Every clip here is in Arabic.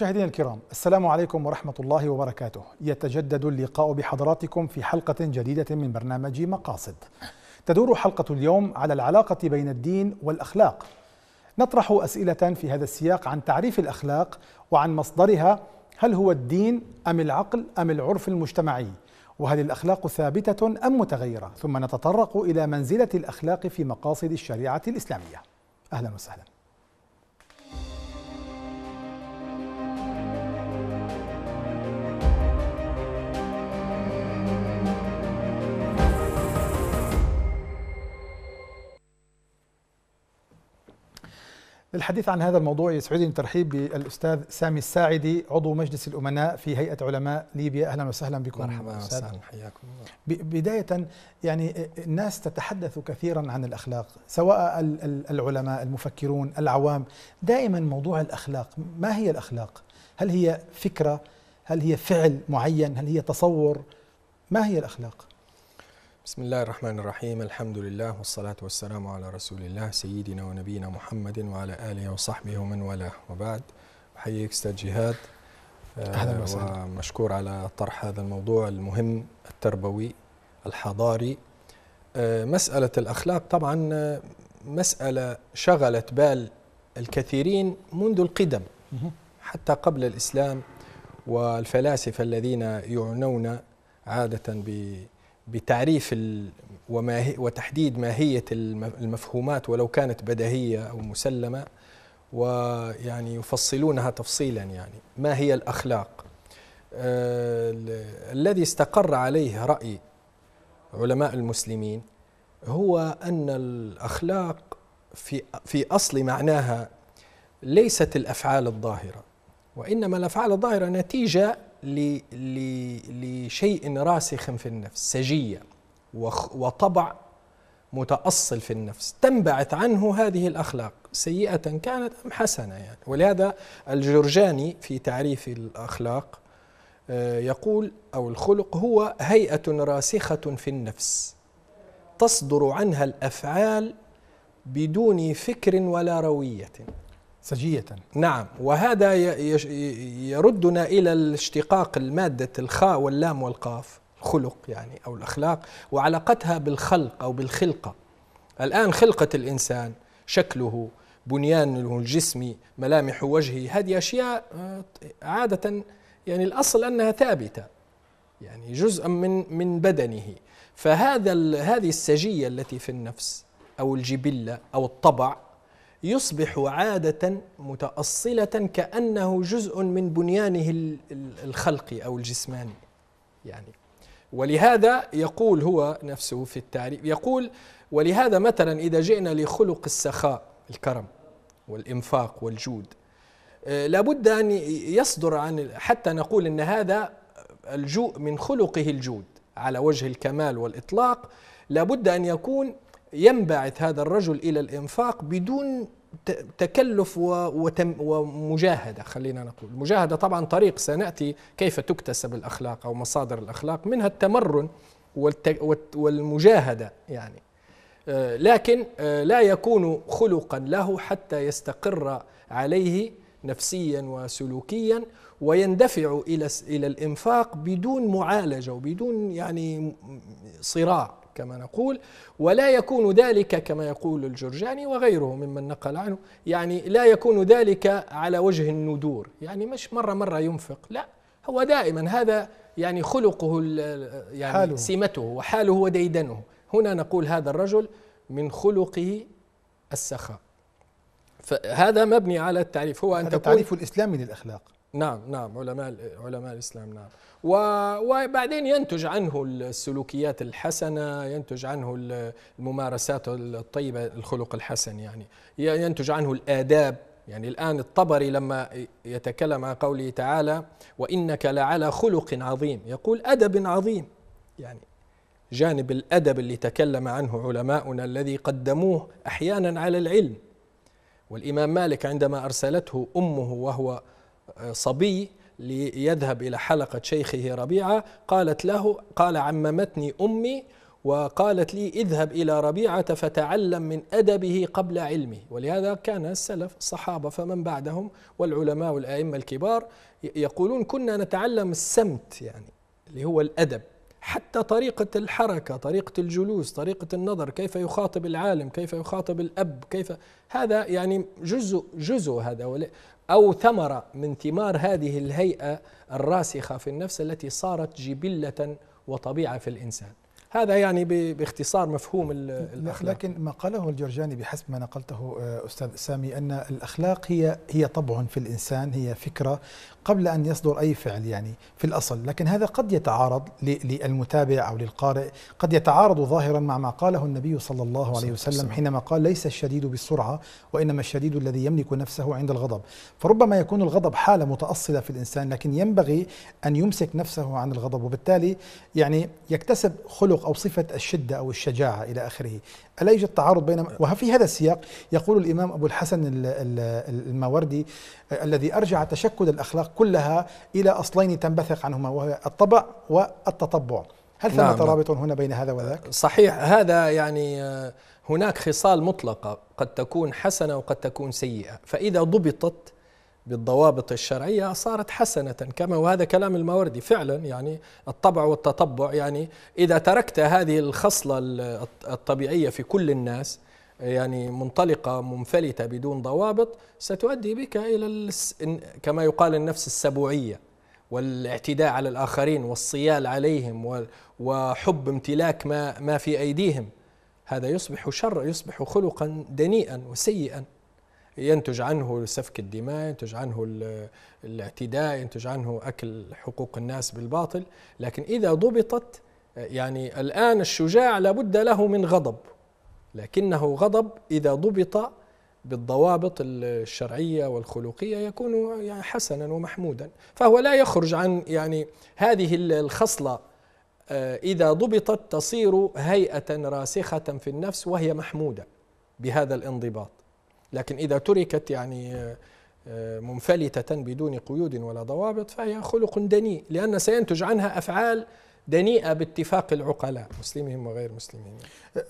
مشاهدينا الكرام السلام عليكم ورحمة الله وبركاته يتجدد اللقاء بحضراتكم في حلقة جديدة من برنامج مقاصد تدور حلقة اليوم على العلاقة بين الدين والأخلاق نطرح أسئلة في هذا السياق عن تعريف الأخلاق وعن مصدرها هل هو الدين أم العقل أم العرف المجتمعي وهل الأخلاق ثابتة أم متغيرة ثم نتطرق إلى منزلة الأخلاق في مقاصد الشريعة الإسلامية أهلا وسهلا للحديث عن هذا الموضوع يسعدني الترحيب بالأستاذ سامي الساعدي عضو مجلس الأمناء في هيئة علماء ليبيا أهلا وسهلا بكم مرحبا وسهلا حياكم بداية يعني الناس تتحدث كثيرا عن الأخلاق سواء العلماء المفكرون العوام دائما موضوع الأخلاق ما هي الأخلاق؟ هل هي فكرة؟ هل هي فعل معين؟ هل هي تصور؟ ما هي الأخلاق؟ بسم الله الرحمن الرحيم الحمد لله والصلاة والسلام على رسول الله سيدنا ونبينا محمد وعلى آله وصحبه ومن والاه وبعد أحييك أستاذ جهاد أهلا آه، وسهلا ومشكور على طرح هذا الموضوع المهم التربوي الحضاري آه، مسألة الأخلاق طبعا آه، مسألة شغلت بال الكثيرين منذ القدم حتى قبل الإسلام والفلاسفة الذين يعنون عادة ب بتعريف وما هي وتحديد ماهية المفهومات ولو كانت بدهية أو مسلمة ويعني يفصلونها تفصيلا يعني ما هي الأخلاق آه الذي استقر عليه رأي علماء المسلمين هو أن الأخلاق في, في أصل معناها ليست الأفعال الظاهرة وإنما الأفعال الظاهرة نتيجة لشيء راسخ في النفس سجية وطبع متأصل في النفس تنبعث عنه هذه الأخلاق سيئة كانت أم حسنة يعني ولهذا الجرجاني في تعريف الأخلاق آه، يقول أو الخلق هو هيئة راسخة في النفس تصدر عنها الأفعال بدون فكر ولا روية سجية نعم وهذا يردنا إلى الاشتقاق المادة الخاء واللام والقاف الخلق يعني أو الأخلاق وعلاقتها بالخلق أو بالخلقة الآن خلقة الإنسان شكله بنيانه الجسمي ملامح وجهه هذه أشياء آه، عادة يعني الأصل أنها ثابتة يعني جزءا من من بدنه فهذا هذه السجية التي في النفس أو الجبلة أو الطبع يصبح عادة متأصلة كأنه جزء من بنيانه الخلقي أو الجسماني يعني ولهذا يقول هو نفسه في التعريف يقول ولهذا مثلا إذا جئنا لخلق السخاء الكرم والإنفاق والجود آه، لابد أن يصدر عن حتى نقول أن هذا الجوء من خلقه الجود على وجه الكمال والإطلاق لابد أن يكون ينبعث هذا الرجل الى الانفاق بدون تكلف ومجاهدة خلينا نقول المجاهدة طبعا طريق سنأتي كيف تكتسب الأخلاق أو مصادر الأخلاق منها التمرن والمجاهدة يعني آه، لكن آه، لا يكون خلقا له حتى يستقر عليه نفسيا وسلوكيا ويندفع إلى الإنفاق بدون معالجة وبدون يعني صراع كما نقول ولا يكون ذلك كما يقول الجرجاني وغيره ممن نقل عنه يعني لا يكون ذلك على وجه الندور يعني مش مرة مرة ينفق لا هو دائما هذا يعني خلقه يعني حاله. سمته وحاله وديدنه هنا نقول هذا الرجل من خلقه السخاء فهذا مبني على التعريف هو أن تكون التعريف الإسلامي للأخلاق نعم نعم علماء علماء الإسلام نعم وبعدين ينتج عنه السلوكيات الحسنة ينتج عنه الممارسات الطيبة الخلق الحسن يعني ينتج عنه الآداب يعني الآن الطبري لما يتكلم عن قوله تعالى وإنك لعلى خلق عظيم يقول أدب عظيم يعني جانب الأدب اللي تكلم عنه علماؤنا الذي قدموه أحيانا على العلم والإمام مالك عندما أرسلته أمه وهو آه، صبي ليذهب إلى حلقة شيخه ربيعة قالت له قال عممتني أمي وقالت لي اذهب إلى ربيعة فتعلم من أدبه قبل علمه ولهذا كان السلف الصحابة فمن بعدهم والعلماء والأئمة الكبار يقولون كنا نتعلم السمت يعني اللي هو الأدب حتى طريقة الحركة طريقة الجلوس طريقة النظر كيف يخاطب العالم كيف يخاطب الأب كيف هذا يعني جزء جزء هذا أو ثمرة من ثمار هذه الهيئة الراسخة في النفس التي صارت جبلة وطبيعة في الإنسان هذا يعني باختصار مفهوم الأخلاق لكن ما قاله الجرجاني بحسب ما نقلته آه، أستاذ سامي أن الأخلاق هي هي طبع في الإنسان هي فكرة قبل أن يصدر أي فعل يعني في الأصل لكن هذا قد يتعارض للمتابع أو للقارئ قد يتعارض ظاهرا مع ما قاله النبي صلى الله عليه وسلم حينما قال ليس الشديد بالسرعة وإنما الشديد الذي يملك نفسه عند الغضب فربما يكون الغضب حالة متأصلة في الإنسان لكن ينبغي أن يمسك نفسه عن الغضب وبالتالي يعني يكتسب خلق البلوغ أو صفة الشدة أو الشجاعة إلى آخره ألا يوجد تعارض بين وفي هذا السياق يقول الإمام أبو الحسن الماوردي آه، الذي أرجع تشكل الأخلاق كلها إلى أصلين تنبثق عنهما وهي الطبع والتطبع هل ثمة نعم. رابط هنا بين هذا وذاك؟ آه، صحيح هذا يعني آه، هناك خصال مطلقة قد تكون حسنة وقد تكون سيئة فإذا ضبطت بالضوابط الشرعية صارت حسنة كما وهذا كلام الماوردي فعلا يعني الطبع والتطبع يعني إذا تركت هذه الخصلة الطبيعية في كل الناس يعني منطلقة منفلتة بدون ضوابط ستؤدي بك إلى كما يقال النفس السبوعية والاعتداء على الآخرين والصيال عليهم وحب امتلاك ما, ما في أيديهم هذا يصبح شر يصبح خلقا دنيئا وسيئا ينتج عنه سفك الدماء ينتج عنه الاعتداء ينتج عنه أكل حقوق الناس بالباطل لكن إذا ضبطت يعني الآن الشجاع لابد له من غضب لكنه غضب إذا ضبط بالضوابط الشرعية والخلقية يكون يعني حسنا ومحمودا فهو لا يخرج عن يعني هذه الخصلة آه، إذا ضبطت تصير هيئة راسخة في النفس وهي محمودة بهذا الانضباط لكن إذا تركت يعني آه، آه، منفلتة بدون قيود ولا ضوابط فهي خلق دنيء لأن سينتج عنها أفعال دنيئة باتفاق العقلاء مسلمهم وغير مسلمين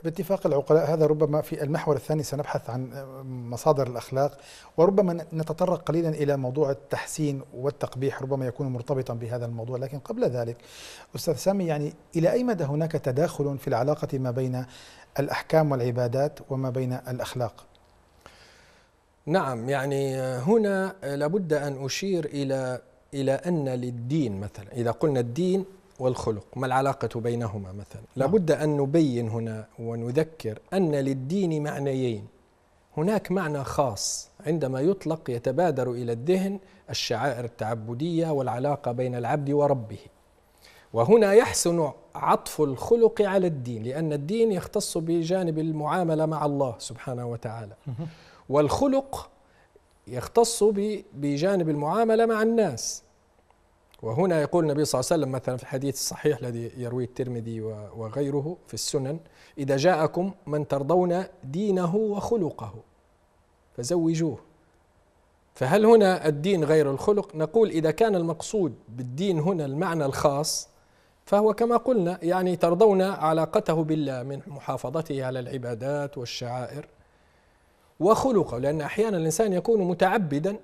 باتفاق العقلاء هذا ربما في المحور الثاني سنبحث عن آه، مصادر الأخلاق وربما نتطرق قليلا إلى موضوع التحسين والتقبيح ربما يكون مرتبطا بهذا الموضوع لكن قبل ذلك أستاذ سامي يعني إلى أي مدى هناك تداخل في العلاقة ما بين الأحكام والعبادات وما بين الأخلاق نعم يعني هنا لابد أن أشير إلى إلى أن للدين مثلا إذا قلنا الدين والخلق ما العلاقة بينهما مثلا نعم. لابد أن نبين هنا ونذكر أن للدين معنيين هناك معنى خاص عندما يطلق يتبادر إلى الذهن الشعائر التعبدية والعلاقة بين العبد وربه وهنا يحسن عطف الخلق على الدين لأن الدين يختص بجانب المعاملة مع الله سبحانه وتعالى والخلق يختص بجانب المعامله مع الناس وهنا يقول النبي صلى الله عليه وسلم مثلا في الحديث الصحيح الذي يرويه الترمذي وغيره في السنن اذا جاءكم من ترضون دينه وخلقه فزوجوه فهل هنا الدين غير الخلق نقول اذا كان المقصود بالدين هنا المعنى الخاص فهو كما قلنا يعني ترضون علاقته بالله من محافظته على العبادات والشعائر وخلقه لأن أحيانا الإنسان يكون متعبدا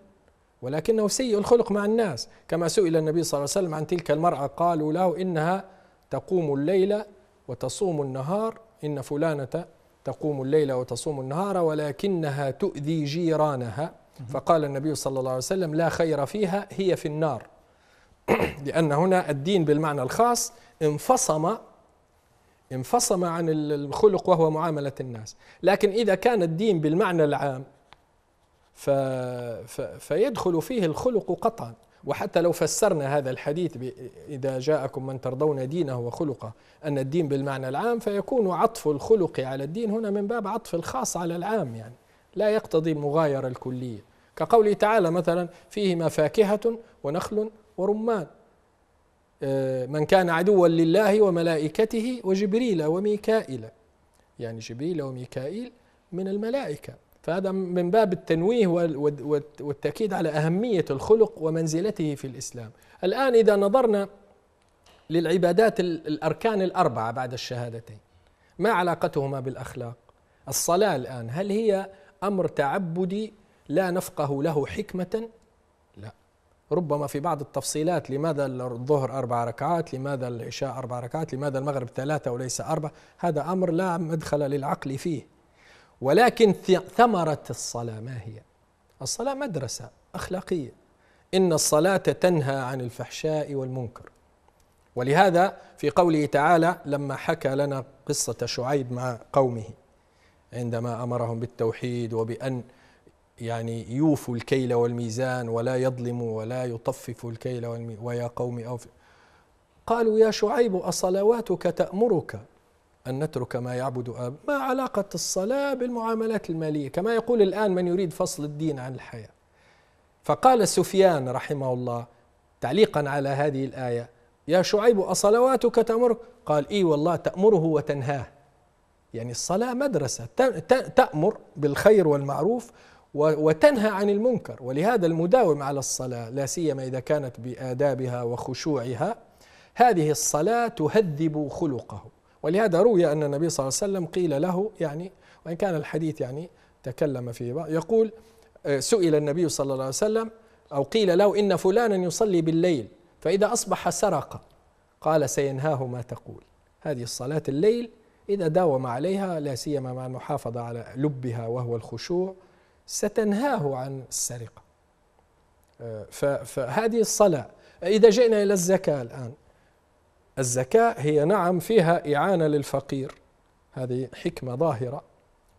ولكنه سيء الخلق مع الناس كما سئل النبي صلى الله عليه وسلم عن تلك المرأة قالوا له إنها تقوم الليل وتصوم النهار إن فلانة تقوم الليل وتصوم النهار ولكنها تؤذي جيرانها فقال النبي صلى الله عليه وسلم لا خير فيها هي في النار لأن هنا الدين بالمعنى الخاص انفصم انفصم عن الخلق وهو معاملة الناس لكن إذا كان الدين بالمعنى العام ف... ف... فيدخل فيه الخلق قطعا وحتى لو فسرنا هذا الحديث ب... إذا جاءكم من ترضون دينه وخلقه أن الدين بالمعنى العام فيكون عطف الخلق على الدين هنا من باب عطف الخاص على العام يعني لا يقتضي المغايرة الكلية كقوله تعالى مثلا فيهما فاكهة ونخل ورمان آه، من كان عدوا لله وملائكته وجبريل وميكائيل يعني جبريل وميكائيل من الملائكة فهذا من باب التنويه والتأكيد على أهمية الخلق ومنزلته في الإسلام الآن إذا نظرنا للعبادات الأركان الأربعة بعد الشهادتين ما علاقتهما بالأخلاق الصلاة الآن هل هي أمر تعبدي لا نفقه له حكمة ربما في بعض التفصيلات لماذا الظهر أربع ركعات لماذا العشاء أربع ركعات لماذا المغرب ثلاثة وليس أربع هذا أمر لا مدخل للعقل فيه ولكن ثمرة الصلاة ما هي الصلاة مدرسة أخلاقية إن الصلاة تنهى عن الفحشاء والمنكر ولهذا في قوله تعالى لما حكى لنا قصة شعيب مع قومه عندما أمرهم بالتوحيد وبأن يعني يوفوا الكيل والميزان ولا يظلموا ولا يطففوا الكيل والميزان ويا قوم أوف قالوا يا شعيب أصلواتك تأمرك أن نترك ما يعبد آب ما علاقة الصلاة بالمعاملات المالية كما يقول الآن من يريد فصل الدين عن الحياة فقال سفيان رحمه الله تعليقا على هذه الآية يا شعيب أصلواتك تأمرك قال إي والله تأمره وتنهاه يعني الصلاة مدرسة تأمر بالخير والمعروف وتنهى عن المنكر ولهذا المداوم على الصلاة لا سيما إذا كانت بآدابها وخشوعها هذه الصلاة تهذب خلقه ولهذا روي أن النبي صلى الله عليه وسلم قيل له يعني وإن كان الحديث يعني تكلم فيه يقول آه، سئل النبي صلى الله عليه وسلم أو قيل له إن فلانا يصلي بالليل فإذا أصبح سرق قال سينهاه ما تقول هذه الصلاة الليل إذا داوم عليها لا سيما مع المحافظة على لبها وهو الخشوع ستنهاه عن السرقة آه، فهذه الصلاة إذا جئنا إلى الزكاة الآن الزكاة هي نعم فيها إعانة للفقير هذه حكمة ظاهرة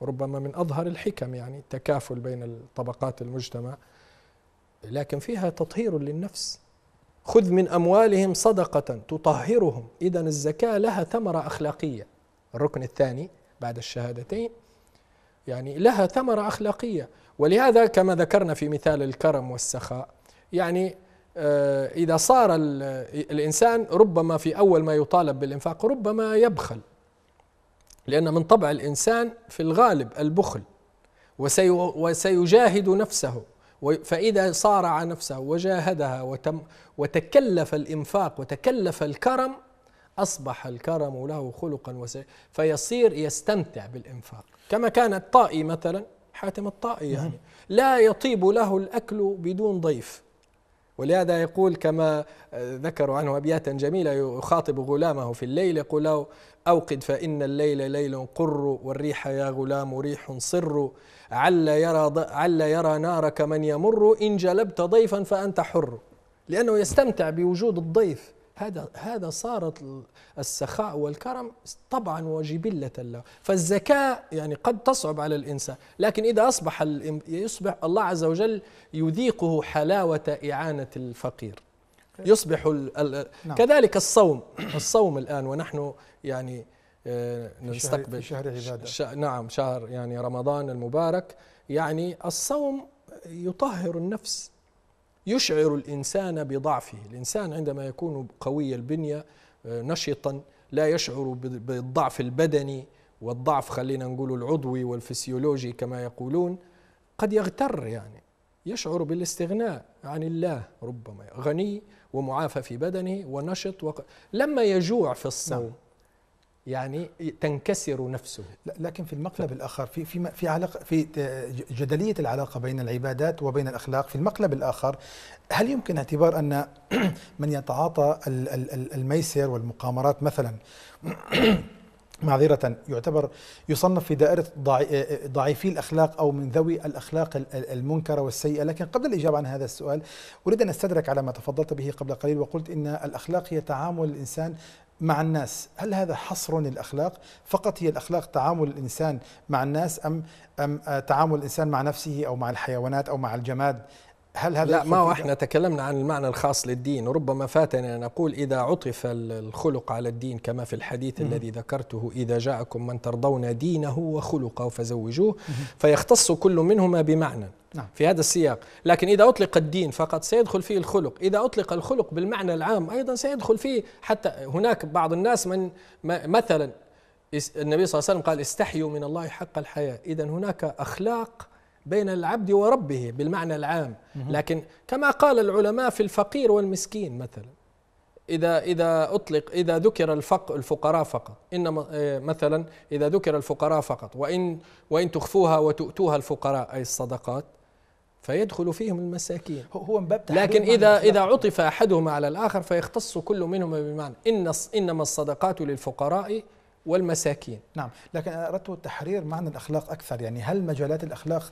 ربما من أظهر الحكم يعني تكافل بين طبقات المجتمع لكن فيها تطهير للنفس خذ من أموالهم صدقة تطهرهم إذا الزكاة لها ثمرة أخلاقية الركن الثاني بعد الشهادتين يعني لها ثمرة أخلاقية ولهذا كما ذكرنا في مثال الكرم والسخاء يعني آه، إذا صار الإنسان ربما في أول ما يطالب بالإنفاق ربما يبخل لأن من طبع الإنسان في الغالب البخل وسيجاهد نفسه فإذا صارع نفسه وجاهدها وتم وتكلف الإنفاق وتكلف الكرم أصبح الكرم له خلقا وسير فيصير يستمتع بالإنفاق كما كان الطائي مثلا حاتم الطائي يعني نعم. لا يطيب له الأكل بدون ضيف ولهذا يقول كما آه، ذكروا عنه أبياتا جميلة يخاطب غلامه في الليل يقول له أوقد فإن الليل ليل قر والريح يا غلام ريح صر عل يرى, عل يرى نارك من يمر إن جلبت ضيفا فأنت حر لأنه يستمتع بوجود الضيف هذا هذا صارت السخاء والكرم طبعا وجبله له فالزكاه يعني قد تصعب على الانسان لكن اذا اصبح يصبح الله عز وجل يذيقه حلاوه اعانه الفقير يصبح ال نعم. كذلك الصوم الصوم الان ونحن يعني آه، نستقبل شهر عباده نعم شهر يعني رمضان المبارك يعني الصوم يطهر النفس يشعر الإنسان بضعفه الإنسان عندما يكون قوي البنية آه، نشطا لا يشعر بالضعف البدني والضعف خلينا نقول العضوي والفسيولوجي كما يقولون قد يغتر يعني يشعر بالاستغناء عن الله ربما غني ومعافى في بدنه ونشط وق... لما يجوع في الصوم نعم. يعني تنكسر نفسه لكن في المقلب الاخر في في في علاقه في جدليه العلاقه بين العبادات وبين الاخلاق في المقلب الاخر هل يمكن اعتبار ان من يتعاطى الميسر والمقامرات مثلا معذرة يعتبر يصنف في دائرة ضعيفي الأخلاق أو من ذوي الأخلاق المنكرة والسيئة لكن قبل الإجابة عن هذا السؤال أريد أن أستدرك على ما تفضلت به قبل قليل وقلت إن الأخلاق هي تعامل الإنسان مع الناس هل هذا حصر للأخلاق فقط هي الأخلاق تعامل الإنسان مع الناس أم, أم آه، تعامل الإنسان مع نفسه أو مع الحيوانات أو مع الجماد هل هذا لا ما احنا تكلمنا عن المعنى الخاص للدين ربما فاتنا أن نقول إذا عطف الخلق على الدين كما في الحديث مم. الذي ذكرته إذا جاءكم من ترضون دينه وخلقه فزوجوه مم. فيختص كل منهما بمعنى نعم. في هذا السياق لكن إذا أطلق الدين فقط سيدخل فيه الخلق إذا أطلق الخلق بالمعنى العام أيضا سيدخل فيه حتى هناك بعض الناس من مثلا النبي صلى الله عليه وسلم قال استحيوا من الله حق الحياة إذا هناك أخلاق بين العبد وربه بالمعنى العام لكن كما قال العلماء في الفقير والمسكين مثلا إذا إذا أطلق إذا ذكر الفق الفقراء فقط إنما آه، مثلا إذا ذكر الفقراء فقط وإن وإن تخفوها وتؤتوها الفقراء أي الصدقات فيدخل فيهم المساكين هو من باب لكن إذا إذا عطف أحدهما على الآخر فيختص كل منهما بمعنى إن إنما الصدقات للفقراء والمساكين نعم لكن أردت تحرير معنى الأخلاق أكثر يعني هل مجالات الأخلاق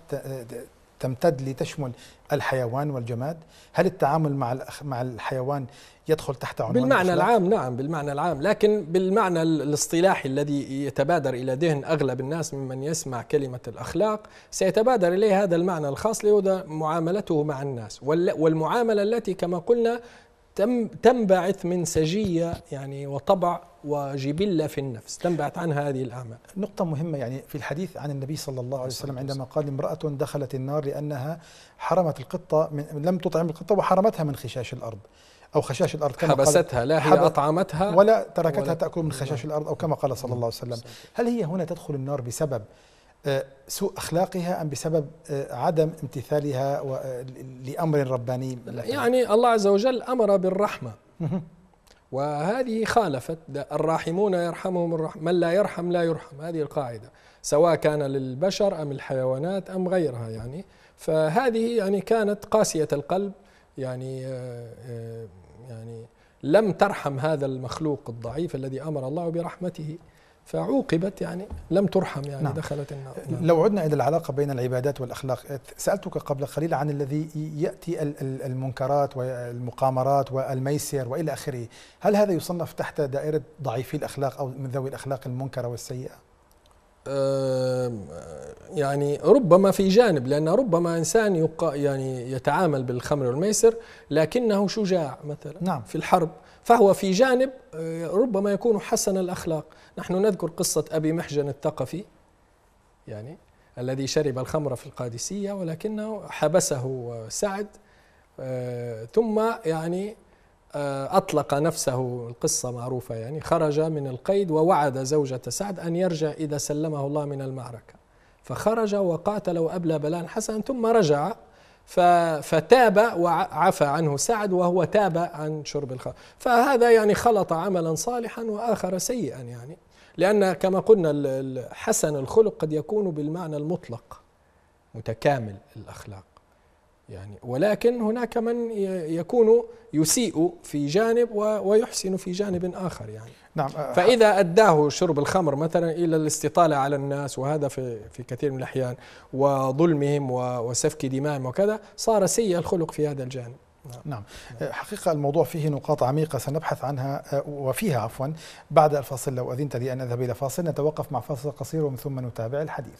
تمتد لتشمل الحيوان والجماد هل التعامل مع مع الحيوان يدخل تحت عنوان بالمعنى الأخلاق؟ العام نعم بالمعنى العام لكن بالمعنى الاصطلاحي الذي يتبادر الى ذهن اغلب الناس ممن يسمع كلمه الاخلاق سيتبادر اليه هذا المعنى الخاص لهذا معاملته مع الناس والمعامله التي كما قلنا تم تنبعث من سجية يعني وطبع وجبلة في النفس تنبعث عنها هذه الأعمال نقطة مهمة يعني في الحديث عن النبي صلى الله عليه وسلم عندما قال امرأة دخلت النار لأنها حرمت القطة من لم تطعم القطة وحرمتها من خشاش الأرض أو خشاش الأرض كما حبستها لا هي أطعمتها ولا تركتها ولا تأكل من خشاش نعم. الأرض أو كما قال صلى الله عليه وسلم هل هي هنا تدخل النار بسبب سوء اخلاقها ام بسبب آه، عدم امتثالها آه، لامر رباني يعني الله عز وجل امر بالرحمه وهذه خالفت الراحمون يرحمهم الرحم من لا يرحم لا يرحم هذه القاعده سواء كان للبشر ام الحيوانات ام غيرها يعني فهذه يعني كانت قاسيه القلب يعني آه، يعني لم ترحم هذا المخلوق الضعيف الذي امر الله برحمته فعوقبت يعني لم ترحم يعني نعم. دخلت النار نعم. لو عدنا الى العلاقه بين العبادات والاخلاق سالتك قبل قليل عن الذي ياتي المنكرات والمقامرات والميسر والى اخره هل هذا يصنف تحت دائره ضعيفي الاخلاق او من ذوي الاخلاق المنكره والسيئه يعني ربما في جانب لأن ربما إنسان يعني يتعامل بالخمر والميسر لكنه شجاع مثلا نعم. في الحرب فهو في جانب آه، ربما يكون حسن الأخلاق نحن نذكر قصة أبي محجن الثقفي يعني الذي شرب الخمر في القادسية ولكنه حبسه سعد آه، ثم يعني آه، أطلق نفسه القصة معروفة يعني خرج من القيد ووعد زوجة سعد أن يرجع إذا سلمه الله من المعركة فخرج وقاتل وأبلى بلاء حسنا ثم رجع فتاب وعفى عنه سعد وهو تاب عن شرب الخمر فهذا يعني خلط عملا صالحا وآخر سيئا يعني لأن كما قلنا حسن الخلق قد يكون بالمعنى المطلق متكامل الأخلاق يعني ولكن هناك من يكون يسيء في جانب ويحسن في جانب آخر يعني نعم فإذا أداه شرب الخمر مثلا إلى الاستطالة على الناس وهذا في, في كثير من الأحيان وظلمهم وسفك دمائهم وكذا صار سيء الخلق في هذا الجانب نعم. نعم حقيقة الموضوع فيه نقاط عميقة سنبحث عنها وفيها عفوا بعد الفاصل لو أذنت لي أن أذهب إلى فاصل نتوقف مع فاصل قصير ومن ثم نتابع الحديث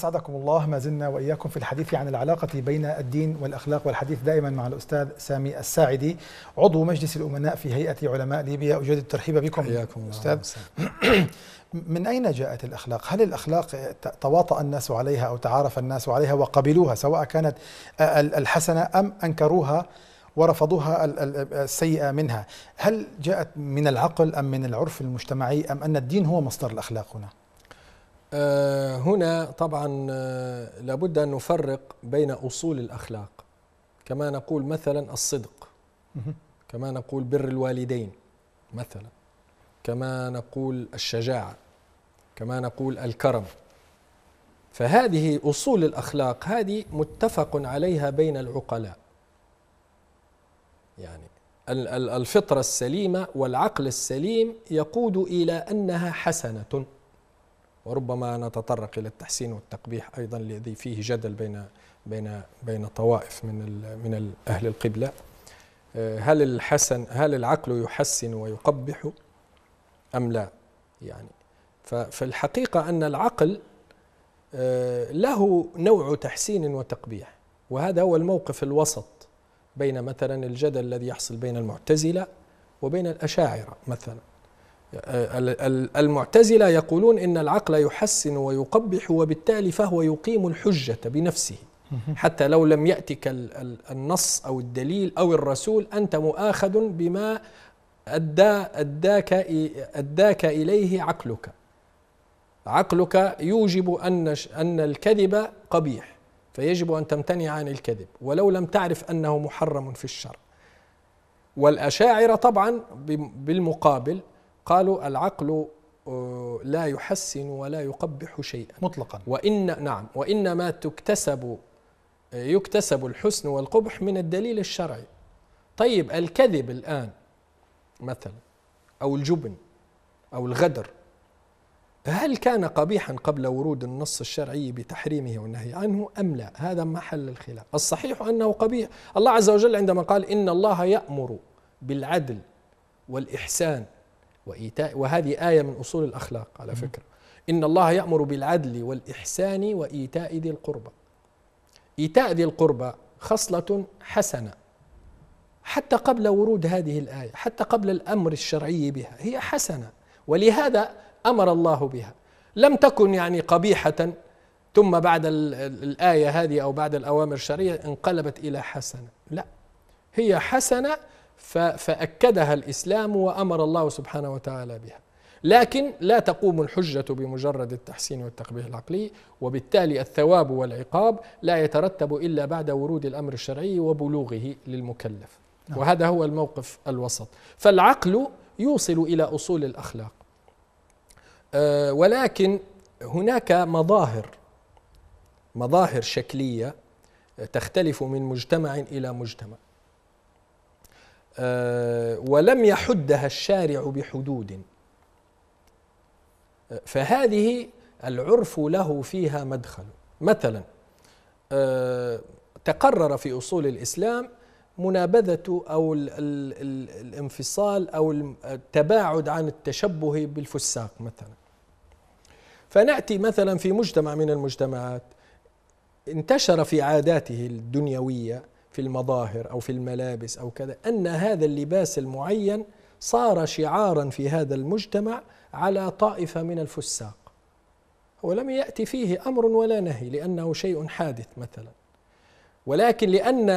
أسعدكم الله ما زلنا وإياكم في الحديث عن العلاقة بين الدين والأخلاق والحديث دائما مع الأستاذ سامي الساعدي عضو مجلس الأمناء في هيئة علماء ليبيا أجد الترحيب بكم حياكم أستاذ من أين جاءت الأخلاق؟ هل الأخلاق تواطأ الناس عليها أو تعارف الناس عليها وقبلوها سواء كانت الحسنة أم أنكروها ورفضوها السيئة منها هل جاءت من العقل أم من العرف المجتمعي أم أن الدين هو مصدر الأخلاق هنا؟ آه، هنا طبعا آه، لابد أن نفرق بين أصول الأخلاق كما نقول مثلا الصدق كما نقول بر الوالدين مثلا كما نقول الشجاعة كما نقول الكرم فهذه أصول الأخلاق هذه متفق عليها بين العقلاء يعني الفطرة السليمة والعقل السليم يقود إلى أنها حسنة وربما نتطرق الى التحسين والتقبيح ايضا الذي فيه جدل بين بين بين طوائف من من اهل القبله آه، هل الحسن هل العقل يحسن ويقبح ام لا يعني فالحقيقه ان العقل آه، له نوع تحسين وتقبيح وهذا هو الموقف الوسط بين مثلا الجدل الذي يحصل بين المعتزله وبين الاشاعره مثلا آه، المعتزلة يقولون إن العقل يحسن ويقبح وبالتالي فهو يقيم الحجة بنفسه حتى لو لم يأتك النص أو الدليل أو الرسول أنت مؤاخذ بما أدى أداك, أداك إليه عقلك عقلك يوجب أن, أن الكذب قبيح فيجب أن تمتنع عن الكذب ولو لم تعرف أنه محرم في الشرع والأشاعرة طبعا بالمقابل قالوا العقل آه، لا يحسن ولا يقبح شيئا مطلقا وإن نعم وإنما تكتسب يكتسب الحسن والقبح من الدليل الشرعي طيب الكذب الآن مثلا أو الجبن أو الغدر هل كان قبيحا قبل ورود النص الشرعي بتحريمه والنهي عنه أم لا هذا محل الخلاف الصحيح أنه قبيح الله عز وجل عندما قال إن الله يأمر بالعدل والإحسان وإيتاء وهذه آية من أصول الأخلاق على فكرة إن الله يأمر بالعدل والإحسان وإيتاء ذي القربى إيتاء ذي القربى خصلة حسنة حتى قبل ورود هذه الآية حتى قبل الأمر الشرعي بها هي حسنة ولهذا أمر الله بها لم تكن يعني قبيحة ثم بعد الآية هذه أو بعد الأوامر الشرعية انقلبت إلى حسنة لا هي حسنة فأكدها الإسلام وأمر الله سبحانه وتعالى بها لكن لا تقوم الحجة بمجرد التحسين والتقبيح العقلي وبالتالي الثواب والعقاب لا يترتب إلا بعد ورود الأمر الشرعي وبلوغه للمكلف نعم. وهذا هو الموقف الوسط فالعقل يوصل إلى أصول الأخلاق آه، ولكن هناك مظاهر مظاهر شكلية تختلف من مجتمع إلى مجتمع آه، ولم يحدها الشارع بحدود آه، فهذه العرف له فيها مدخل مثلا آه، تقرر في اصول الاسلام منابذه او الانفصال او التباعد عن التشبه بالفساق مثلا فناتي مثلا في مجتمع من المجتمعات انتشر في عاداته الدنيويه في المظاهر أو في الملابس أو كذا أن هذا اللباس المعين صار شعارا في هذا المجتمع على طائفة من الفساق ولم يأتي فيه أمر ولا نهي لأنه شيء حادث مثلا ولكن لأن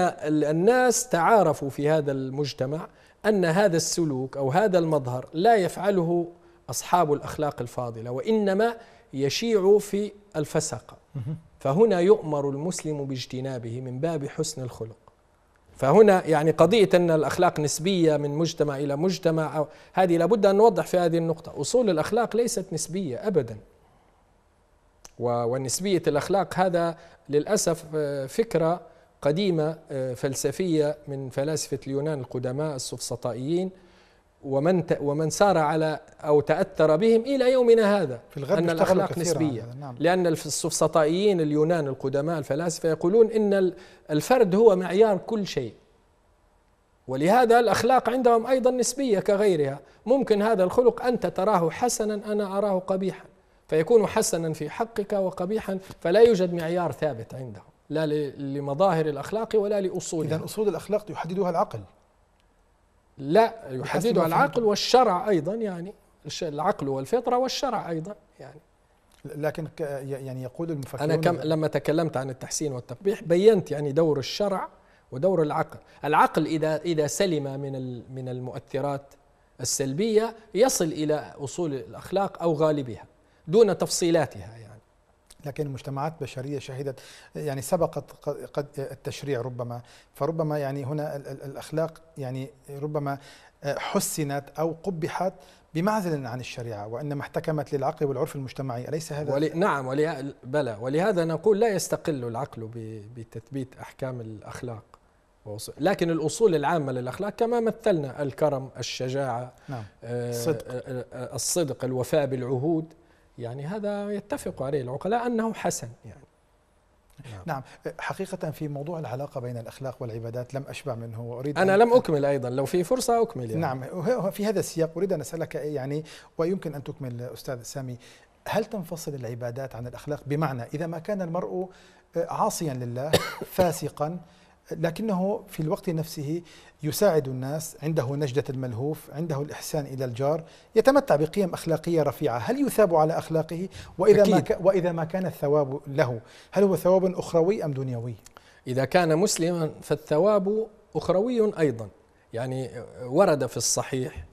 الناس تعارفوا في هذا المجتمع أن هذا السلوك أو هذا المظهر لا يفعله أصحاب الأخلاق الفاضلة وإنما يشيع في الفسقة فهنا يؤمر المسلم باجتنابه من باب حسن الخلق فهنا يعني قضية أن الأخلاق نسبية من مجتمع إلى مجتمع أو هذه لابد أن نوضح في هذه النقطة أصول الأخلاق ليست نسبية أبدا ونسبية الأخلاق هذا للأسف آه، فكرة قديمة آه، فلسفية من فلاسفة اليونان القدماء السفسطائيين ومن ومن سار على او تاثر بهم الى يومنا هذا في الغرب ان الاخلاق نسبيه نعم. لان السفسطائيين اليونان القدماء الفلاسفه يقولون ان الفرد هو معيار كل شيء ولهذا الاخلاق عندهم ايضا نسبيه كغيرها ممكن هذا الخلق انت تراه حسنا انا اراه قبيحا فيكون حسنا في حقك وقبيحا فلا يوجد معيار ثابت عندهم لا لمظاهر الاخلاق ولا لاصولها اذا اصول الاخلاق يحددها العقل لا يحددها العقل والشرع ايضا يعني العقل والفطره والشرع ايضا يعني لكن يعني يقول المفكرون انا كم لما تكلمت عن التحسين والتقبيح بينت يعني دور الشرع ودور العقل العقل اذا اذا سلم من من المؤثرات السلبيه يصل الى اصول الاخلاق او غالبها دون تفصيلاتها يعني لكن مجتمعات بشريه شهدت يعني سبقت قد التشريع ربما فربما يعني هنا الاخلاق يعني ربما آه، حسنت او قبحت بمعزل عن الشريعه وانما احتكمت للعقل والعرف المجتمعي اليس هذا ولي نعم ولي بلى ولهذا نقول لا يستقل العقل بتثبيت احكام الاخلاق لكن الأصول العامة للأخلاق كما مثلنا الكرم الشجاعة نعم. الصدق. آه، آه، الصدق الوفاء بالعهود يعني هذا يتفق عليه العقلاء أنه حسن يعني نعم. نعم حقيقة في موضوع العلاقة بين الأخلاق والعبادات لم أشبع منه وأريد أنا أن لم أكمل أيضا لو في فرصة أكمل يعني. نعم في هذا السياق أريد أن أسألك يعني ويمكن أن تكمل أستاذ سامي هل تنفصل العبادات عن الأخلاق بمعنى إذا ما كان المرء آه، عاصيا لله فاسقا لكنه في الوقت نفسه يساعد الناس عنده نجدة الملهوف عنده الإحسان إلى الجار يتمتع بقيم أخلاقية رفيعة هل يثاب على أخلاقه وإذا, ما, ك... وإذا ما كان الثواب له هل هو ثواب أخروي أم دنيوي إذا كان مسلما فالثواب أخروي أيضا يعني ورد في الصحيح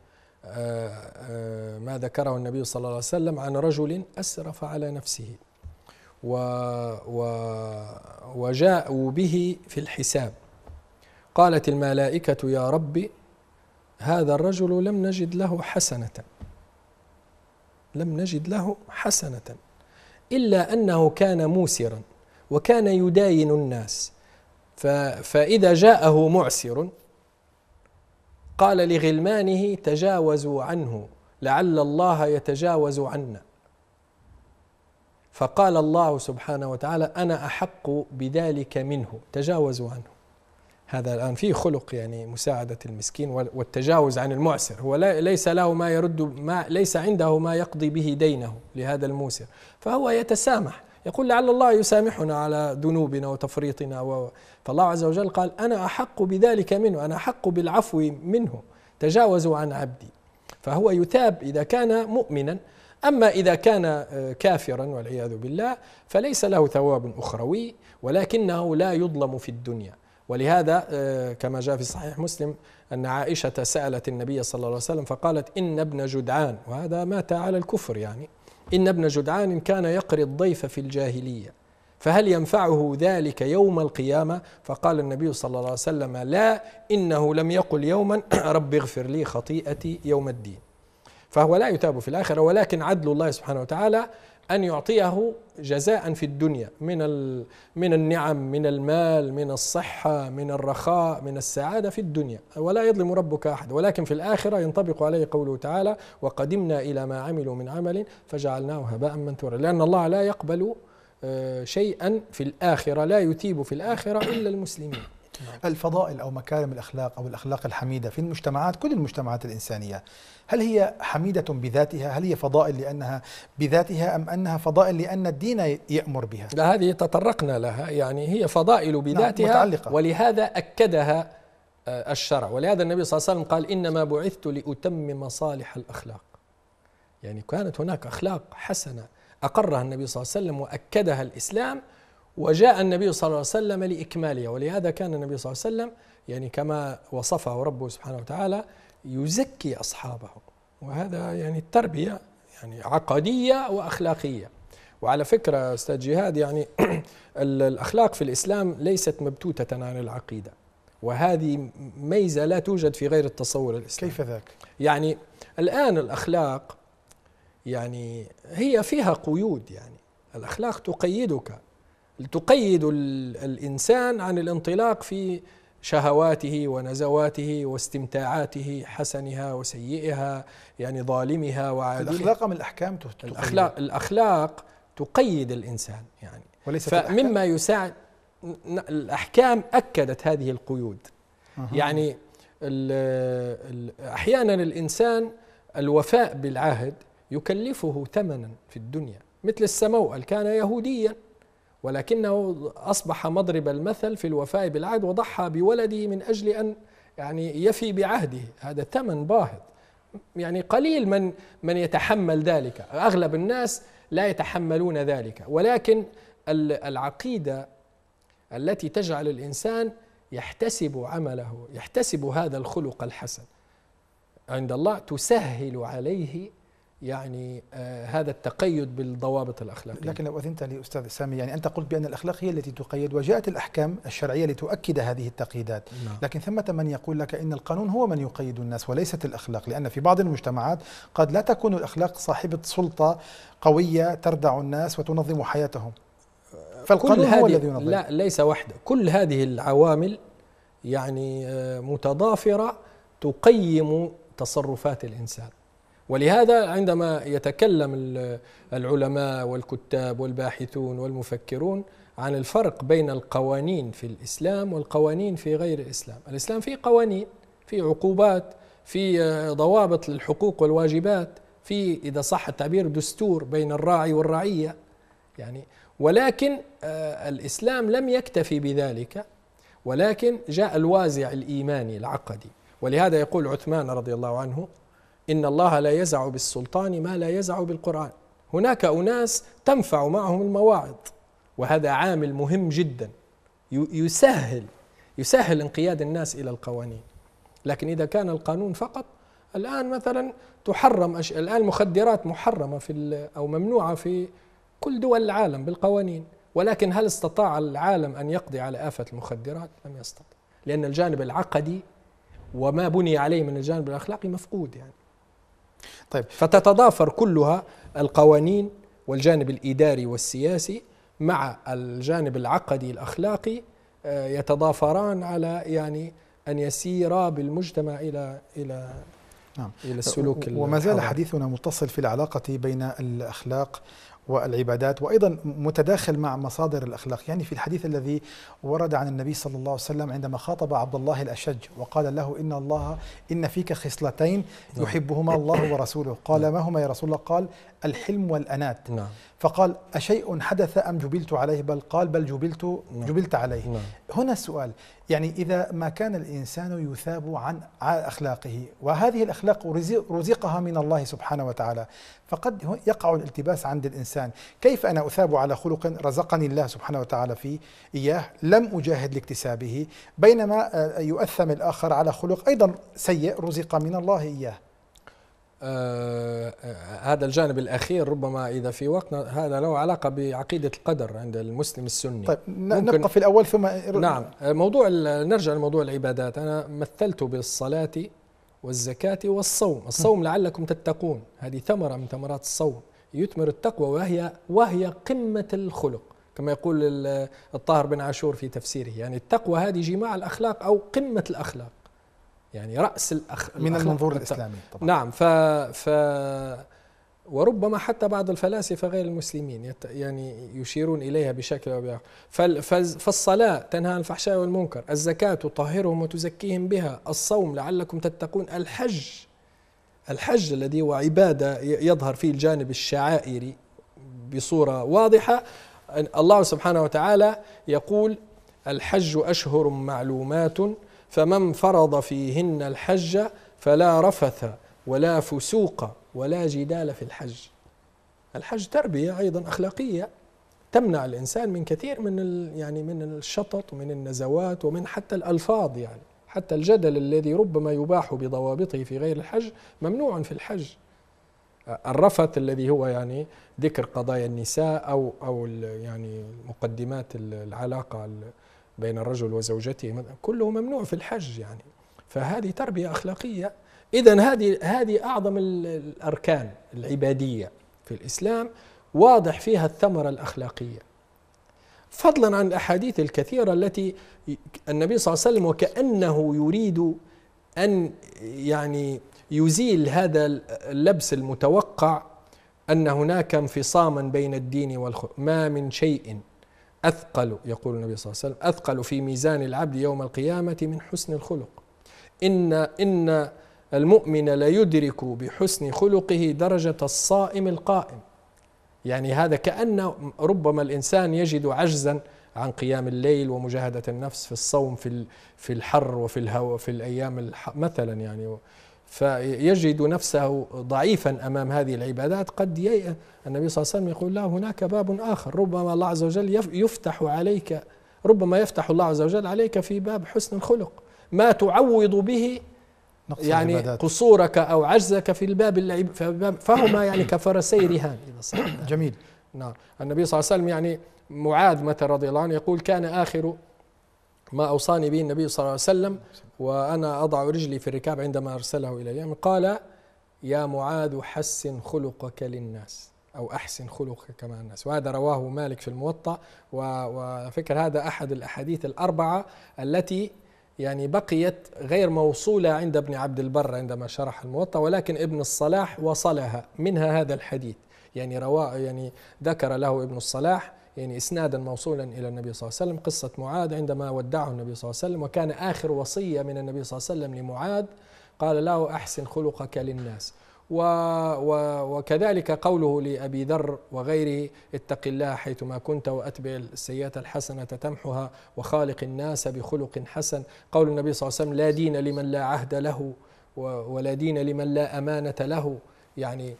آه، آه، ما ذكره النبي صلى الله عليه وسلم عن رجل أسرف على نفسه و و وجاءوا به في الحساب قالت الملائكة يا رب هذا الرجل لم نجد له حسنة لم نجد له حسنة إلا أنه كان موسرا وكان يداين الناس فإذا جاءه معسر قال لغلمانه تجاوزوا عنه لعل الله يتجاوز عنا فقال الله سبحانه وتعالى أنا أحق بذلك منه تجاوزوا عنه هذا الآن فيه خلق يعني مساعدة المسكين والتجاوز عن المعسر هو ليس له ما يرد ما ليس عنده ما يقضي به دينه لهذا الموسر فهو يتسامح يقول لعل الله يسامحنا على ذنوبنا وتفريطنا و... فالله عز وجل قال أنا أحق بذلك منه أنا أحق بالعفو منه تجاوزوا عن عبدي فهو يثاب إذا كان مؤمنا أما إذا كان آه، كافرا والعياذ بالله فليس له ثواب أخروي ولكنه لا يظلم في الدنيا ولهذا آه، كما جاء في صحيح مسلم أن عائشة سألت النبي صلى الله عليه وسلم فقالت إن ابن جدعان وهذا مات على الكفر يعني إن ابن جدعان كان يقري الضيف في الجاهلية فهل ينفعه ذلك يوم القيامة فقال النبي صلى الله عليه وسلم لا إنه لم يقل يوما رب اغفر لي خطيئتي يوم الدين فهو لا يتاب في الآخرة ولكن عدل الله سبحانه وتعالى أن يعطيه جزاء في الدنيا من من النعم من المال من الصحة من الرخاء من السعادة في الدنيا ولا يظلم ربك أحد ولكن في الآخرة ينطبق عليه قوله تعالى وقدمنا إلى ما عملوا من عمل فجعلناه هباء منثورا لأن الله لا يقبل آه، شيئا في الآخرة لا يثيب في الآخرة إلا المسلمين نعم. الفضائل أو مكارم الأخلاق أو الأخلاق الحميدة في المجتمعات كل المجتمعات الإنسانية هل هي حميدة بذاتها هل هي فضائل لأنها بذاتها أم أنها فضائل لأن الدين يأمر بها لا هذه تطرقنا لها يعني هي فضائل نعم، بذاتها نعم متعلقة. ولهذا أكدها آه، الشرع ولهذا النبي صلى الله عليه وسلم قال إنما بعثت لأتمم صالح الأخلاق يعني كانت هناك أخلاق حسنة أقرها النبي صلى الله عليه وسلم وأكدها الإسلام وجاء النبي صلى الله عليه وسلم لإكمالها ولهذا كان النبي صلى الله عليه وسلم يعني كما وصفه ربه سبحانه وتعالى يزكي أصحابه وهذا يعني التربية يعني عقدية وأخلاقية وعلى فكرة أستاذ جهاد يعني الأخلاق في الإسلام ليست مبتوتة عن العقيدة وهذه ميزة لا توجد في غير التصور الإسلامي كيف ذاك؟ يعني الآن الأخلاق يعني هي فيها قيود يعني الأخلاق تقيدك تقيد الانسان عن الانطلاق في شهواته ونزواته واستمتاعاته حسنها وسيئها يعني ظالمها وعادلها الأخلاق من الأحكام تقيد الأخلاق, الأخلاق تقيد الإنسان يعني وليس فمما يساعد الأحكام أكدت هذه القيود أه. يعني أحيانا الإنسان الوفاء بالعهد يكلفه ثمنا في الدنيا مثل السموأل كان يهوديا ولكنه أصبح مضرب المثل في الوفاء بالعهد وضحى بولده من أجل أن يعني يفي بعهده هذا ثمن باهظ يعني قليل من من يتحمل ذلك أغلب الناس لا يتحملون ذلك ولكن العقيدة التي تجعل الإنسان يحتسب عمله يحتسب هذا الخلق الحسن عند الله تسهل عليه يعني آه هذا التقيد بالضوابط الاخلاقيه. لكن لو اذنت لي استاذ سامي يعني انت قلت بان الاخلاق هي التي تقيد وجاءت الاحكام الشرعيه لتؤكد هذه التقييدات، نعم. لكن ثمه من يقول لك ان القانون هو من يقيد الناس وليست الاخلاق، لان في بعض المجتمعات قد لا تكون الاخلاق صاحبه سلطه قويه تردع الناس وتنظم حياتهم. فالقانون هو الذي ينظم. لا ليس وحده، كل هذه العوامل يعني آه، متضافره تقيم تصرفات الانسان. ولهذا عندما يتكلم العلماء والكتاب والباحثون والمفكرون عن الفرق بين القوانين في الاسلام والقوانين في غير الاسلام، الاسلام فيه قوانين، فيه عقوبات، في آه، ضوابط للحقوق والواجبات، في اذا صح التعبير دستور بين الراعي والرعيه. يعني ولكن آه، الاسلام لم يكتفي بذلك ولكن جاء الوازع الايماني العقدي، ولهذا يقول عثمان رضي الله عنه إن الله لا يزع بالسلطان ما لا يزع بالقرآن هناك أناس تنفع معهم المواعظ وهذا عامل مهم جدا يسهل يسهل انقياد الناس إلى القوانين لكن إذا كان القانون فقط الآن مثلا تحرم أش... الآن مخدرات محرمة في ال... أو ممنوعة في كل دول العالم بالقوانين ولكن هل استطاع العالم أن يقضي على آفة المخدرات؟ لم يستطع لأن الجانب العقدي وما بني عليه من الجانب الأخلاقي مفقود يعني طيب فتتضافر كلها القوانين والجانب الاداري والسياسي مع الجانب العقدي الاخلاقي آه، يتضافران على يعني ان يسيرا بالمجتمع الى الى نعم. الى السلوك وما زال حديثنا متصل في العلاقه بين الاخلاق والعبادات وأيضا متداخل مع مصادر الأخلاق يعني في الحديث الذي ورد عن النبي صلى الله عليه وسلم عندما خاطب عبد الله الأشج وقال له إن الله إن فيك خصلتين نعم. يحبهما الله ورسوله قال ما هما يا رسول الله قال الحلم والأنات نعم فقال أشيء حدث أم جبلت عليه بل قال بل جبلت نعم. جبلت عليه نعم. هنا السؤال يعني إذا ما كان الإنسان يثاب عن أخلاقه وهذه الأخلاق رزقها من الله سبحانه وتعالى فقد يقع الالتباس عند الإنسان كيف أنا أثاب على خلق رزقني الله سبحانه وتعالى فيه إياه لم أجاهد لاكتسابه بينما آه، يؤثم الآخر على خلق أيضا سيء رزق من الله إياه آه،, آه هذا الجانب الاخير ربما اذا في وقتنا هذا له علاقه بعقيده القدر عند المسلم السني طيب نبقى في الاول ثم نعم آه، موضوع نرجع لموضوع العبادات انا مثلت بالصلاه والزكاه والصوم الصوم لعلكم تتقون هذه ثمره من ثمرات الصوم يثمر التقوى وهي وهي قمه الخلق كما يقول الطاهر بن عاشور في تفسيره يعني التقوى هذه جماع الاخلاق او قمه الاخلاق يعني راس الأخ... من المنظور الاسلامي طبعا نعم ف, ف... وربما حتى بعض الفلاسفه غير المسلمين يت... يعني يشيرون اليها بشكل او باخر فال... فالصلاه تنهى عن الفحشاء والمنكر، الزكاه تطهرهم وتزكيهم بها، الصوم لعلكم تتقون، الحج الحج الذي هو عباده يظهر فيه الجانب الشعائري بصوره واضحه الله سبحانه وتعالى يقول الحج اشهر معلومات فمن فرض فيهن الحج فلا رفث ولا فسوق ولا جدال في الحج الحج تربية أيضا أخلاقية تمنع الإنسان من كثير من يعني من الشطط ومن النزوات ومن حتى الألفاظ يعني حتى الجدل الذي ربما يباح بضوابطه في غير الحج ممنوع في الحج الرفث الذي هو يعني ذكر قضايا النساء أو أو يعني مقدمات العلاقة بين الرجل وزوجته كله ممنوع في الحج يعني فهذه تربية أخلاقية إذا هذه هذه أعظم الأركان العبادية في الإسلام واضح فيها الثمرة الأخلاقية فضلا عن الأحاديث الكثيرة التي النبي صلى الله عليه وسلم وكأنه يريد أن يعني يزيل هذا اللبس المتوقع أن هناك انفصاما بين الدين والخلق ما من شيء أثقل يقول النبي صلى الله عليه وسلم أثقل في ميزان العبد يوم القيامة من حسن الخلق إن إن المؤمن ليدرك بحسن خلقه درجة الصائم القائم يعني هذا كأن ربما الإنسان يجد عجزا عن قيام الليل ومجاهدة النفس في الصوم في في الحر وفي الهواء في الأيام مثلا يعني فيجد نفسه ضعيفا امام هذه العبادات قد يي... النبي صلى الله عليه وسلم يقول لا هناك باب اخر ربما الله عز وجل يفتح عليك ربما يفتح الله عز وجل عليك في باب حسن الخلق ما تعوض به يعني العبادات. قصورك او عجزك في الباب فهما يعني كفرسي رهان جميل نعم النبي صلى الله عليه وسلم يعني معاذ مثلا رضي الله عنه يقول كان اخر ما أوصاني به النبي صلى الله عليه وسلم وأنا أضع رجلي في الركاب عندما أرسله إلي قال يا معاذ حسن خلقك للناس أو أحسن خلقك مع الناس وهذا رواه مالك في الموطأ وفكر هذا أحد الأحاديث الأربعة التي يعني بقيت غير موصولة عند ابن عبد البر عندما شرح الموطأ ولكن ابن الصلاح وصلها منها هذا الحديث يعني رواه يعني ذكر له ابن الصلاح يعني إسنادا موصولا إلى النبي صلى الله عليه وسلم قصة معاذ عندما ودعه النبي صلى الله عليه وسلم وكان آخر وصية من النبي صلى الله عليه وسلم لمعاذ قال له أحسن خلقك للناس و و وكذلك قوله لأبي ذر وغيره اتق الله حيثما كنت وأتبع السيئة الحسنة تمحها وخالق الناس بخلق حسن قول النبي صلى الله عليه وسلم لا دين لمن لا عهد له ولا دين لمن لا أمانة له يعني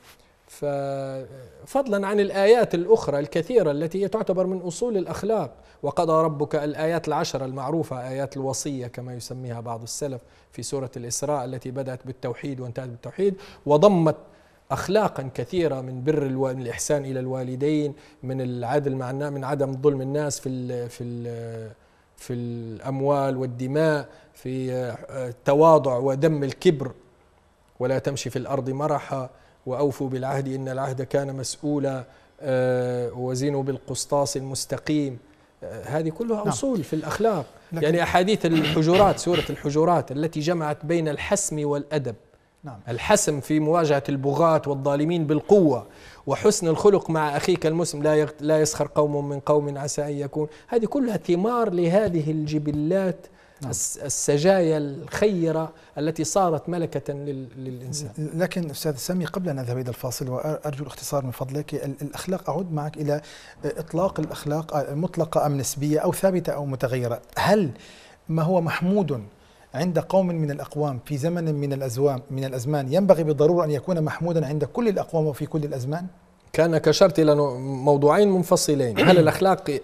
ففضلا عن الآيات الأخرى الكثيرة التي هي تعتبر من أصول الأخلاق وقضى ربك الآيات العشر المعروفة آيات الوصية كما يسميها بعض السلف في سورة الإسراء التي بدأت بالتوحيد وانتهت بالتوحيد وضمت اخلاقا كثيره من بر الو... من الاحسان الى الوالدين من العدل مع الناس من عدم ظلم الناس في ال... في ال... في الاموال والدماء في آه، التواضع ودم الكبر ولا تمشي في الارض مرحا وأوفوا بالعهد إن العهد كان مسؤولا آه، وزنوا بالقسطاس المستقيم آه، هذه كلها نعم. أصول نعم. في الأخلاق يعني أحاديث الحجرات سورة الحجرات التي جمعت بين الحسم والأدب نعم. الحسم في مواجهة البغاة والظالمين بالقوة وحسن الخلق مع أخيك المسلم لا لا يسخر قوم من قوم عسى أن يكون هذه كلها ثمار لهذه الجبلات نعم. السجايا الخيرة التي صارت ملكة للإنسان لكن أستاذ سامي قبل أن نذهب إلى الفاصل وأرجو الاختصار من فضلك الأخلاق أعود معك إلى آه، إطلاق الأخلاق آه، مطلقة أم نسبية أو ثابتة أو متغيرة هل ما هو محمود عند قوم من الأقوام في زمن من الأزوام من الأزمان ينبغي بالضرورة أن يكون محمودا عند كل الأقوام وفي كل الأزمان؟ كان كشرت إلى موضوعين منفصلين هل الأخلاق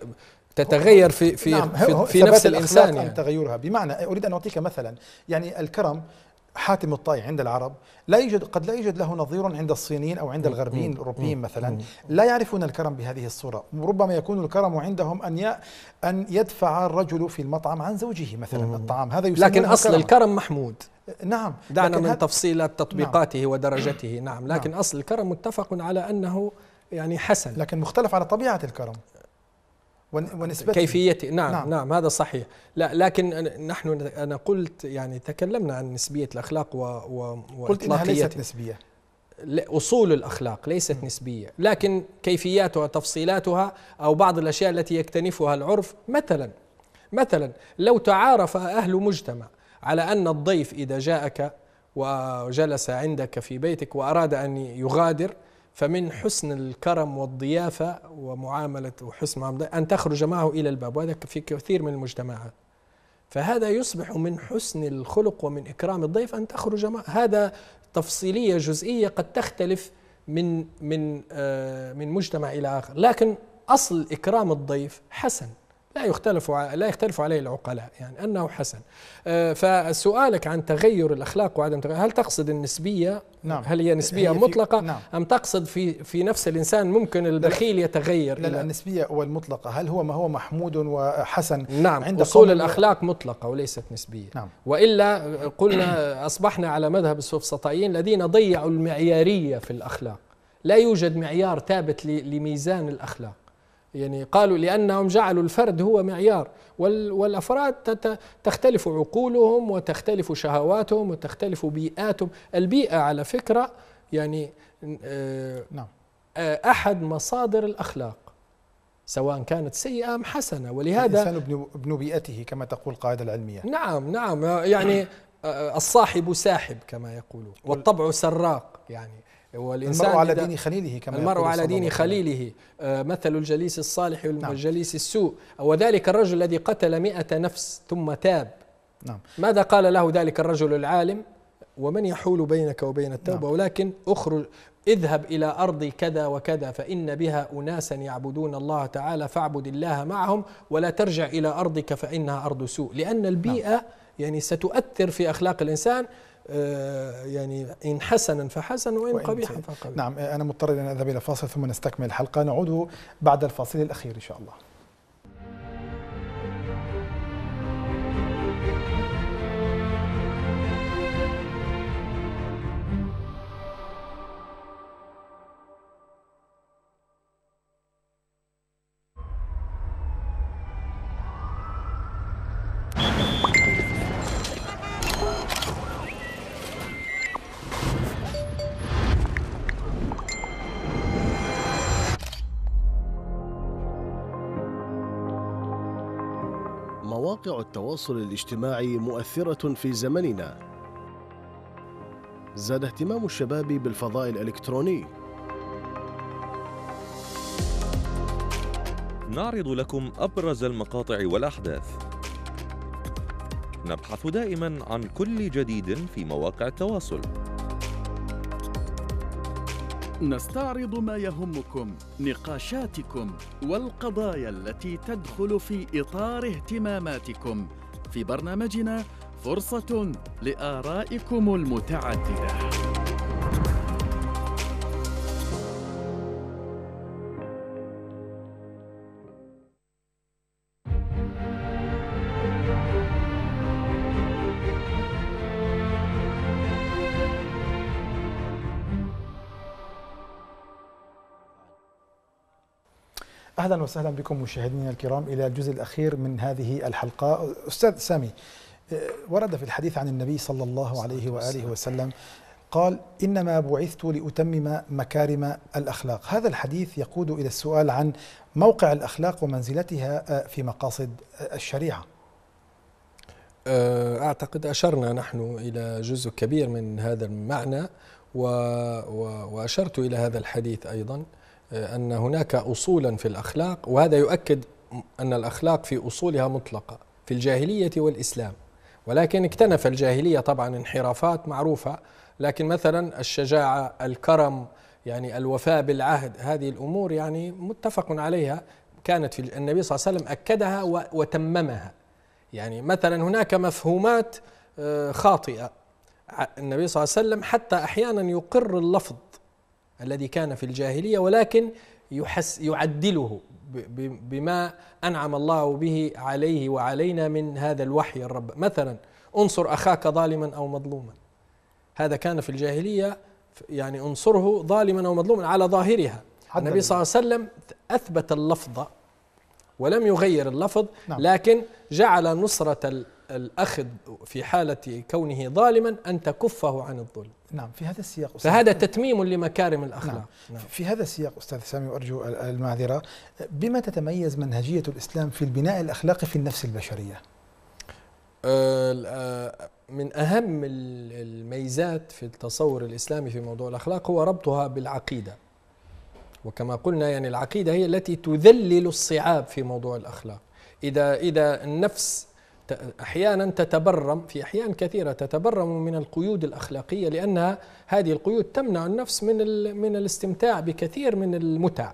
تتغير في في نعم في, في نفس الانسان يعني. تغيرها بمعنى اريد ان اعطيك مثلا يعني الكرم حاتم الطائي عند العرب لا يوجد قد لا يوجد له نظير عند الصينيين او عند الغربيين الاوروبيين مثلا لا يعرفون الكرم بهذه الصوره ربما يكون الكرم عندهم ان ان يدفع الرجل في المطعم عن زوجه مثلا الطعام هذا يسمى لكن اصل الكرم, الكرم محمود نعم دعنا من تفصيلات نعم. تطبيقاته نعم ودرجته نعم, نعم. لكن نعم اصل الكرم متفق على انه يعني حسن لكن مختلف على طبيعه الكرم ونسبة كيفية نعم, نعم نعم هذا صحيح لا لكن نحن أنا قلت يعني تكلمنا عن نسبية الأخلاق و, و قلت إنها ليست نسبية أصول الأخلاق ليست نسبية لكن كيفياتها تفصيلاتها أو بعض الأشياء التي يكتنفها العرف مثلا مثلا لو تعارف أهل مجتمع على أن الضيف إذا جاءك وجلس عندك في بيتك وأراد أن يغادر فمن حسن الكرم والضيافة ومعاملة وحسن معاملة أن تخرج معه إلى الباب وهذا في كثير من المجتمعات فهذا يصبح من حسن الخلق ومن إكرام الضيف أن تخرج معه هذا تفصيلية جزئية قد تختلف من من آه، من مجتمع إلى آخر لكن أصل إكرام الضيف حسن لا يختلف لا يختلف عليه العقلاء يعني انه حسن آه، فسؤالك عن تغير الاخلاق وعدم تغير هل تقصد النسبيه نعم هل هي نسبيه هي مطلقه نعم ام تقصد في في نفس الانسان ممكن البخيل يتغير لا, لا النسبيه والمطلقه هل هو ما هو محمود وحسن نعم عند اصول الاخلاق مطلقه وليست نسبيه نعم والا قلنا اصبحنا على مذهب السفسطائيين الذين ضيعوا المعياريه في الاخلاق لا يوجد معيار ثابت لميزان الاخلاق يعني قالوا لأنهم جعلوا الفرد هو معيار والأفراد تختلف عقولهم وتختلف شهواتهم وتختلف بيئاتهم البيئة على فكرة يعني آه، نعم آه، أحد مصادر الأخلاق سواء كانت سيئة أم حسنة ولهذا الإنسان ابن بيئته كما تقول القاعدة العلمية نعم نعم يعني آه، الصاحب ساحب كما يقولون والطبع سراق يعني هو الإنسان المرء على دين خليله كما المرء على دين خليله آه، مثل الجليس الصالح والجليس نعم. السوء وذلك الرجل الذي قتل مئة نفس ثم تاب نعم. ماذا قال له ذلك الرجل العالم ومن يحول بينك وبين التوبة نعم. ولكن أخرج اذهب إلى أرض كذا وكذا فإن بها أناسا يعبدون الله تعالى فاعبد الله معهم ولا ترجع إلى أرضك فإنها أرض سوء لأن البيئة نعم. يعني ستؤثر في أخلاق الإنسان آه، يعني إن حسنا فحسن وإن, وإن قبيحا فقبيح نعم أنا مضطر أن أذهب إلى فاصل ثم نستكمل الحلقة نعود بعد الفاصل الأخير إن شاء الله مواقع التواصل الاجتماعي مؤثرة في زمننا. زاد اهتمام الشباب بالفضاء الإلكتروني. نعرض لكم أبرز المقاطع والأحداث. نبحث دائما عن كل جديد في مواقع التواصل. نستعرض ما يهمكم نقاشاتكم والقضايا التي تدخل في اطار اهتماماتكم في برنامجنا فرصه لارائكم المتعدده اهلا وسهلا بكم مشاهدينا الكرام الى الجزء الاخير من هذه الحلقه استاذ سامي آه، ورد في الحديث عن النبي صلى الله عليه واله وسلم قال انما بعثت لاتمم مكارم الاخلاق هذا الحديث يقود الى السؤال عن موقع الاخلاق ومنزلتها آه، في مقاصد آه، الشريعه اعتقد اشرنا نحن الى جزء كبير من هذا المعنى واشرت الى هذا الحديث ايضا أن هناك أصولا في الأخلاق وهذا يؤكد أن الأخلاق في أصولها مطلقة في الجاهلية والإسلام ولكن اكتنف الجاهلية طبعا انحرافات معروفة لكن مثلا الشجاعة الكرم يعني الوفاء بالعهد هذه الأمور يعني متفق عليها كانت في النبي صلى الله عليه وسلم أكدها وتممها يعني مثلا هناك مفهومات آه، خاطئة النبي صلى الله عليه وسلم حتى أحيانا يقر اللفظ الذي كان في الجاهلية ولكن يحس يعدله بما أنعم الله به عليه وعلينا من هذا الوحي الرب مثلا انصر أخاك ظالما أو مظلوما هذا كان في الجاهلية يعني انصره ظالما أو مظلوما على ظاهرها النبي صلى الله عليه وسلم أثبت اللفظ ولم يغير اللفظ نعم. لكن جعل نصرة الأخذ في حالة كونه ظالما أن تكفه عن الظلم نعم في هذا السياق أستاذ فهذا تتميم لمكارم الأخلاق نعم. نعم. في هذا السياق أستاذ سامي وأرجو المعذرة بما تتميز منهجية الإسلام في البناء الأخلاقي في النفس البشرية آه، آه، من أهم الميزات في التصور الإسلامي في موضوع الأخلاق هو ربطها بالعقيدة وكما قلنا يعني العقيدة هي التي تذلل الصعاب في موضوع الأخلاق إذا إذا النفس احيانا تتبرم في احيان كثيره تتبرم من القيود الاخلاقيه لانها هذه القيود تمنع النفس من من الاستمتاع بكثير من المتع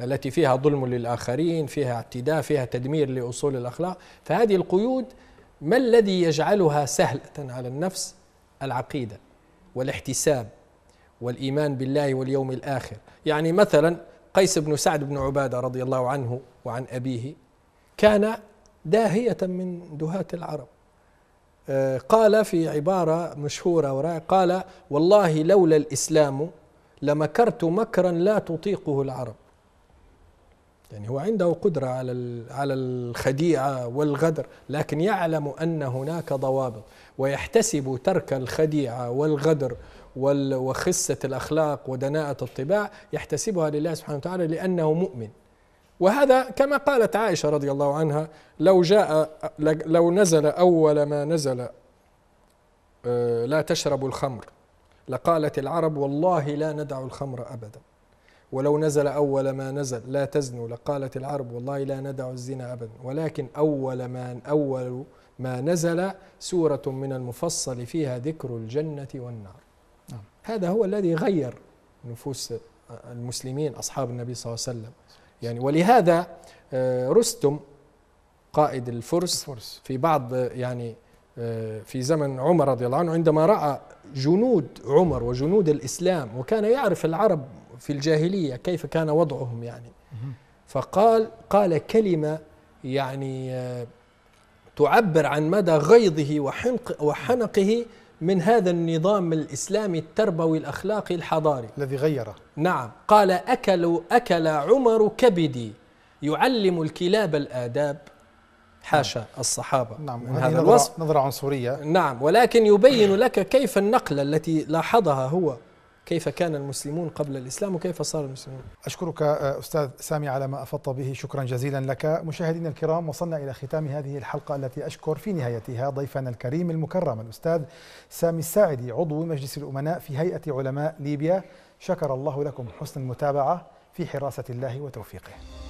التي فيها ظلم للاخرين، فيها اعتداء، فيها تدمير لاصول الاخلاق، فهذه القيود ما الذي يجعلها سهله على النفس؟ العقيده والاحتساب والايمان بالله واليوم الاخر، يعني مثلا قيس بن سعد بن عباده رضي الله عنه وعن ابيه كان داهية من دهاة العرب آه، قال في عبارة مشهورة ورائعة قال والله لولا الإسلام لمكرت مكرا لا تطيقه العرب يعني هو عنده قدرة على على الخديعة والغدر لكن يعلم أن هناك ضوابط ويحتسب ترك الخديعة والغدر وخسة الأخلاق ودناءة الطباع يحتسبها لله سبحانه وتعالى لأنه مؤمن وهذا كما قالت عائشة رضي الله عنها لو جاء لو نزل أول ما نزل آه، لا تشرب الخمر لقالت العرب والله لا ندع الخمر أبدا ولو نزل أول ما نزل لا تزنوا لقالت العرب والله لا ندع الزنا أبدا ولكن أول ما أول ما نزل سورة من المفصل فيها ذكر الجنة والنار نعم. هذا هو الذي غير نفوس المسلمين أصحاب النبي صلى الله عليه وسلم يعني ولهذا آه، رستم قائد الفرس, الفرس. في بعض آه، يعني آه، في زمن عمر رضي الله عنه عندما راى جنود عمر وجنود الاسلام وكان يعرف العرب في الجاهليه كيف كان وضعهم يعني فقال قال كلمه يعني تعبر عن مدى غيظه وحنق وحنقه من هذا النظام الإسلامي التربوي الأخلاقي الحضاري الذي غيره نعم قال أكل, أكل عمر كبدي يعلم الكلاب الآداب حاشا نعم. الصحابة نعم من هذا نظرة الوصف نظرة عنصرية نعم ولكن يبين لك كيف النقلة التي لاحظها هو كيف كان المسلمون قبل الإسلام وكيف صار المسلمون أشكرك آه، أستاذ سامي على ما أفضت به شكرا جزيلا لك مشاهدينا الكرام وصلنا إلى ختام هذه الحلقة التي أشكر في نهايتها ضيفنا الكريم المكرم الأستاذ سامي الساعدي عضو مجلس الأمناء في هيئة علماء ليبيا شكر الله لكم حسن المتابعة في حراسة الله وتوفيقه